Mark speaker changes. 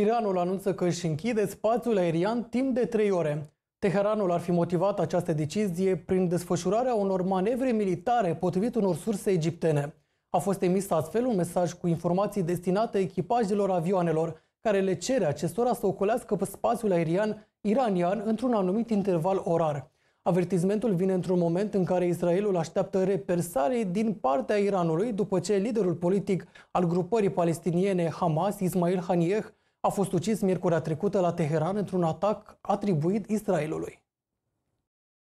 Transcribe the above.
Speaker 1: Iranul anunță că își închide spațiul aerian timp de trei ore. Teheranul ar fi motivat această decizie prin desfășurarea unor manevre militare potrivit unor surse egiptene. A fost emis astfel un mesaj cu informații destinate echipajelor avioanelor, care le cere acestora să ocolească pe spațiul aerian iranian într-un anumit interval orar. Avertizmentul vine într-un moment în care Israelul așteaptă repersare din partea Iranului după ce liderul politic al grupării palestiniene Hamas, Ismail Haniyeh, a fost ucis miercurea trecută la Teheran într-un atac atribuit Israelului.